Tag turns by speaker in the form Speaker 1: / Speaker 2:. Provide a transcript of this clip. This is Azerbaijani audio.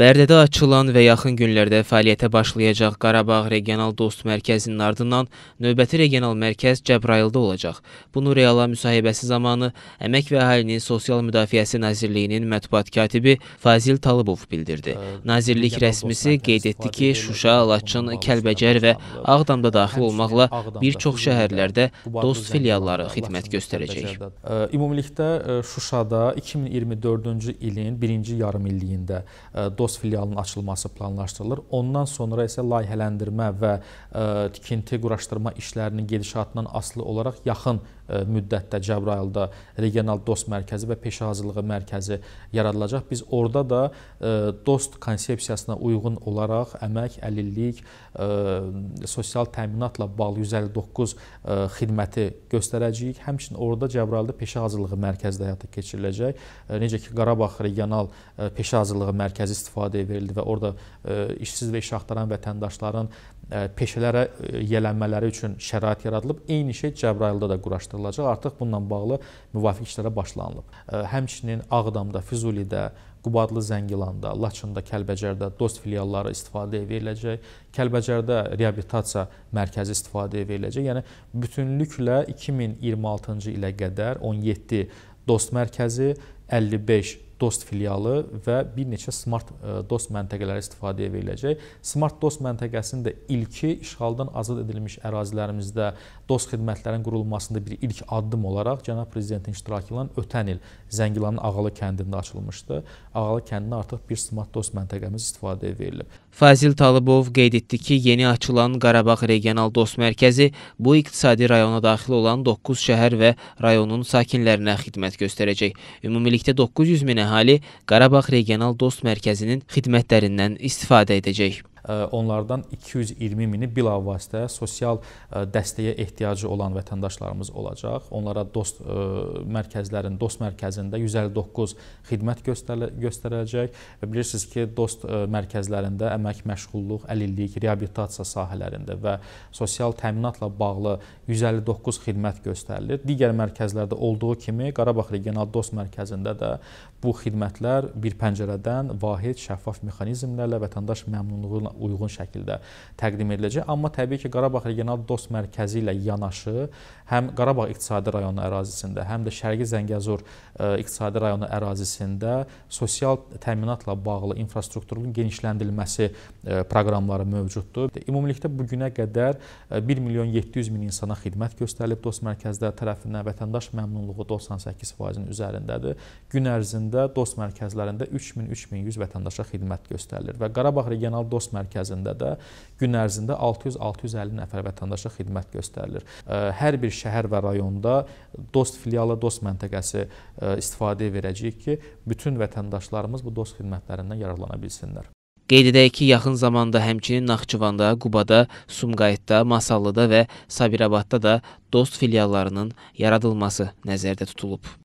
Speaker 1: Bərdədə açılan və yaxın günlərdə fəaliyyətə başlayacaq Qarabağ Regional Dost Mərkəzinin ardından növbəti regional mərkəz Cəbrayılda olacaq. Bunu reala müsahibəsi zamanı Əmək və Əhalinin Sosial Müdafiəsi Nazirliyinin mətbuat katibi Fazil Talıbov bildirdi. Hə, Nazirlik rəsmisi qeyd etdi ki, Şuşa, Laçın, Kəlbəcər və Ağdamda daxil olmaqla bir çox şəhərlərdə dost filialları xidmət göstərəcək.
Speaker 2: Ümumilikdə Şuşada 2024-cü ilin birinci yarım illiyində dost Xoruz filialının açılması planlaşdırılır. Ondan sonra isə layihələndirmə və e, tikinti quraşdırma işlərinin gedişatından asılı olaraq yaxın e, müddətdə Cəbrayılda regional dost mərkəzi və peşə hazırlığı mərkəzi yaradılacaq. Biz orada da e, dost konsepsiyasına uyğun olaraq əmək, əlillik, sosial təminatla bağlı 159 xidməti göstərəcəyik. Həmçinin orada Cəbrayılda peşə hazırlığı mərkəzi də həyata keçiriləcək. Necə ki Qarabağ regional peşə hazırlığı mərkəzi istifadə istifadəyə verildi və orada e, işsiz və iş axtaran vətəndaşların e, peşələrə e, yiyələnmələri üçün şərait yaradılıb. Eyni şey Cəbrayılda da quraşdırılacaq. Artıq bununla bağlı müvafiq işlərə başlanılıb. Həmçinin Ağdamda, Füzulidə, Qubadlı Zəngilanda, Laçında, Kəlbəcərdə dost filialları istifadəyə veriləcək. Kəlbəcərdə reabilitasiya mərkəzi istifadəyə veriləcək. Yəni bütünlüklə 2026-cı ilə qədər 17 dost mərkəzi, 55 Dost filialı və bir neçə Smart e, Dost məntəqələri istifadəyə veriləcək. Smart Dost məntəqəsinin də ilki işğaldan azad edilmiş ərazilərimizdə dost xidmətlərinin qurulmasında bir ilk addım olaraq cənab prezidentin iştirakı ilə ötən il Zəngilanın Ağalı kəndində açılmışdı. Ağalı kəndinə artıq bir Smart Dost məntəqəmiz istifadəyə verilib.
Speaker 1: Fazil Talıbov qeyd etdi ki, yeni açılan Qarabağ Regional Dost Mərkəzi bu iqtisadi rayona daxil olan 9 şəhər və rayonun sakinlərinə xidmət göstərəcək. Ümumilikdə 900 minə əhali Qarabağ Regional Dost Mərkəzinin xidmətlərindən istifadə edəcək
Speaker 2: onlardan 220 mini bilavasitə sosial dəstəyə ehtiyacı olan vətəndaşlarımız olacaq. Onlara dost mərkəzlərin, dost mərkəzində 159 xidmət göstəriləcək və bilirsiniz ki, dost mərkəzlərində əmək, məşğulluq, əlillik, reabilitasiya sahələrində və sosial təminatla bağlı 159 xidmət göstərilir. Digər mərkəzlərdə olduğu kimi Qarabağ regional dost mərkəzində də bu xidmətlər bir pəncərədən vahid şəffaf mexanizmlərlə vətəndaş məmnunluğu ona uyğun şəkildə təqdim ediləcək. Amma təbii ki, Qarabağ regional dost mərkəzi ilə yanaşı həm Qarabağ iqtisadi rayonu ərazisində, həm də Şərqi Zəngəzur e, iqtisadi rayonu ərazisində sosial təminatla bağlı infrastrukturun genişləndirilməsi e, proqramları mövcuddur. Ümumilikdə bu günə qədər 1 e, milyon 700 min insana xidmət göstərilib dost mərkəzlər tərəfindən vətəndaş məmnunluğu 98%-in üzərindədir. Gün ərzində dost mərkəzlərində 3000-3100 vətəndaşa xidmət göstərilir və Qarabağ regional dost mərkəzləri mərkəzində də gün ərzində 600-650 nəfər vətəndaşa xidmət göstərilir. Hər bir şəhər və rayonda dost filialı, dost məntəqəsi istifadəyə verəcəyik ki, bütün vətəndaşlarımız bu dost xidmətlərindən yararlana bilsinlər.
Speaker 1: Qeyd edək ki, yaxın zamanda həmçinin Naxçıvanda, Qubada, Sumqayıtda, Masallıda və Sabirabadda da dost filiallarının yaradılması nəzərdə tutulub.